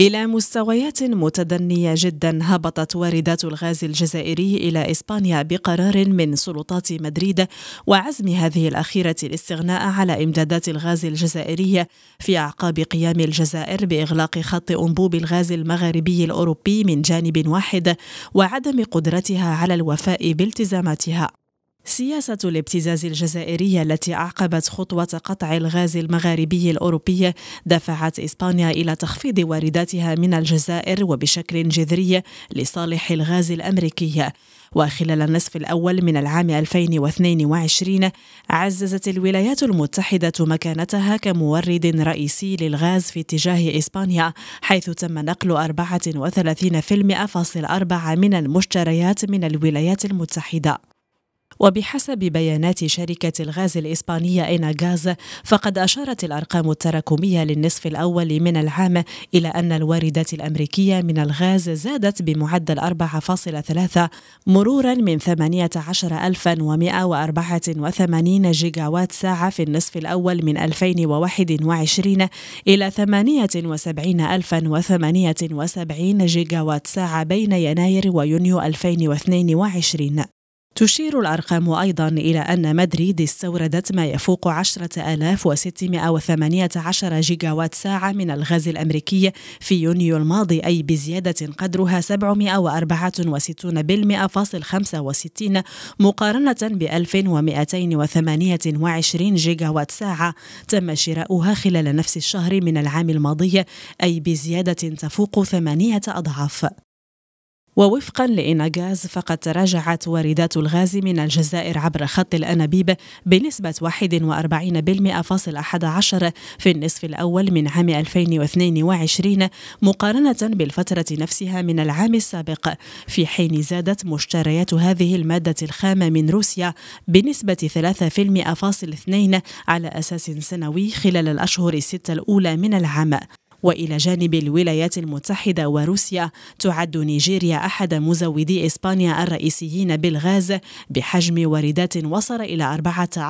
إلى مستويات متدنية جدا هبطت واردات الغاز الجزائري إلى إسبانيا بقرار من سلطات مدريد وعزم هذه الأخيرة الاستغناء على إمدادات الغاز الجزائرية في أعقاب قيام الجزائر بإغلاق خط أنبوب الغاز المغاربي الأوروبي من جانب واحد وعدم قدرتها على الوفاء بالتزاماتها سياسة الابتزاز الجزائرية التي أعقبت خطوة قطع الغاز المغاربي الأوروبي دفعت إسبانيا إلى تخفيض وارداتها من الجزائر وبشكل جذري لصالح الغاز الأمريكي وخلال النصف الأول من العام 2022 عززت الولايات المتحدة مكانتها كمورد رئيسي للغاز في اتجاه إسبانيا حيث تم نقل 34.4% من المشتريات من الولايات المتحدة وبحسب بيانات شركة الغاز الإسبانية إيناغاز فقد أشارت الأرقام التراكمية للنصف الأول من العام إلى أن الواردات الأمريكية من الغاز زادت بمعدل 4.3 مرورا من 18184 جيجاوات ساعة في النصف الأول من 2021 إلى 78078 جيجاوات ساعة بين يناير ويونيو 2022 تشير الأرقام أيضا إلى أن مدريد استوردت ما يفوق 10618 جيجاوات ساعة من الغاز الأمريكي في يونيو الماضي أي بزيادة قدرها 764.65 مقارنة ب 1228 جيجاوات ساعة تم شراؤها خلال نفس الشهر من العام الماضي أي بزيادة تفوق ثمانية أضعاف ووفقا لإناغاز فقد تراجعت واردات الغاز من الجزائر عبر خط الأنابيب بنسبة 41.11% في النصف الأول من عام 2022 مقارنة بالفترة نفسها من العام السابق في حين زادت مشتريات هذه المادة الخامة من روسيا بنسبة 3.2% على أساس سنوي خلال الأشهر الستة الأولى من العام وإلى جانب الولايات المتحدة وروسيا تعد نيجيريا أحد مزودي إسبانيا الرئيسيين بالغاز بحجم واردات وصل إلى 14%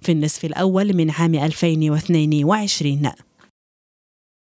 في النصف الأول من عام 2022